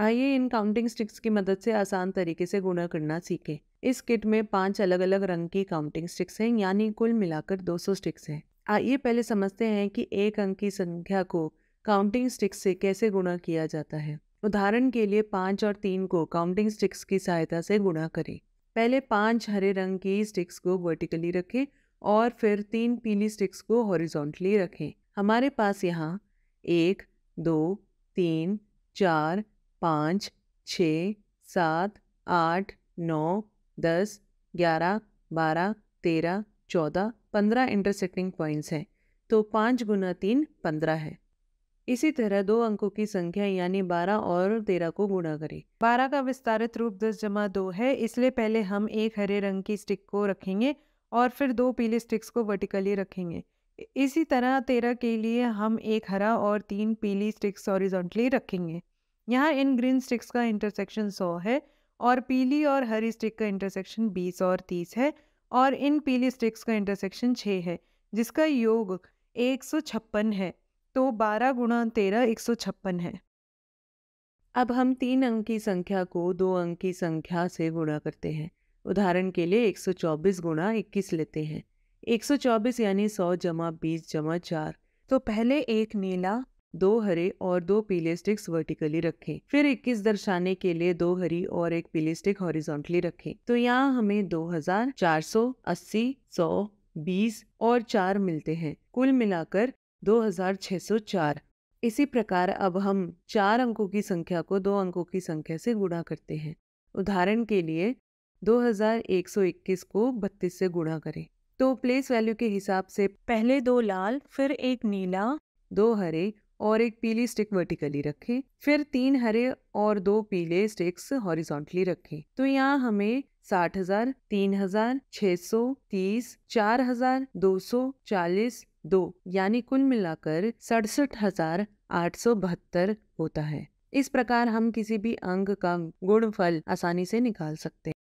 आइए इन counting sticks की मदद से आसान तरीके से गुणा करना सीखें इस किट में पांच अलग अलग रंग की काउंटिंग स्टिक्स हैं यानी कुल मिलाकर 200 स्टिक्स हैं आइए पहले समझते हैं कि एक अंक की संख्या को काउंटिंग स्टिक्स से कैसे गुणा किया जाता है उदाहरण के लिए पाँच और तीन को काउंटिंग स्टिक्स की सहायता से गुणा करें पहले पाँच हरे रंग की स्टिक्स को वर्टिकली रखें और फिर तीन पीली स्टिक्स को हॉरिजॉन्टली रखें हमारे पास यहाँ एक दो तीन चार पाँच छ सात आठ नौ दस ग्यारह बारह तेरह चौदह पंद्रह इंटरसेक्टिंग पॉइंट्स हैं तो पाँच गुना तीन पंद्रह है इसी तरह दो अंकों की संख्या यानी बारह और तेरह को गुणा करें बारह का विस्तारित रूप दस जमा दो है इसलिए पहले हम एक हरे रंग की स्टिक को रखेंगे और फिर दो पीले स्टिक्स को वर्टिकली रखेंगे इसी तरह तेरह के लिए हम एक हरा और तीन पीली स्टिक्स हॉरिजॉन्टली रखेंगे यहाँ इन ग्रीन स्टिक्स का इंटरसेक्शन सौ है और पीली और हरी स्टिक का इंटरसेक्शन बीस और तीस है और इन पीली स्टिक्स का इंटरसेक्शन छः है जिसका योग एक सौ छप्पन है तो बारह गुणा तेरह एक सौ छप्पन है अब हम तीन अंक की संख्या को दो अंक की संख्या से गुणा करते हैं उदाहरण के लिए 124 गुणा इक्कीस लेते हैं 124 यानी 100 जमा बीस जमा चार तो पहले एक नीला दो हरे और दो पीले स्टिक्स वर्टिकली रखें फिर 21 दर्शाने के लिए दो हरी और एक पीले स्टिक हॉरिजॉन्टली रखें तो यहाँ हमें 2400, 80, 100, 20 और 4 मिलते हैं कुल मिलाकर 2604 इसी प्रकार अब हम चार अंकों की संख्या को दो अंकों की संख्या से गुणा करते हैं उदाहरण के लिए 2121 को 32 से गुणा करें तो प्लेस वैल्यू के हिसाब से पहले दो लाल फिर एक नीला दो हरे और एक पीली स्टिक वर्टिकली रखें फिर तीन हरे और दो पीले स्टिक्स हॉरिजॉन्टली रखें तो यहाँ हमें साठ हजार तीन हजार छः सौ तीस चार हजार दो सौ चालीस दो यानी कुल मिलाकर सड़सठ हजार आठ सौ बहत्तर होता है इस प्रकार हम किसी भी अंग का गुणफल आसानी से निकाल सकते हैं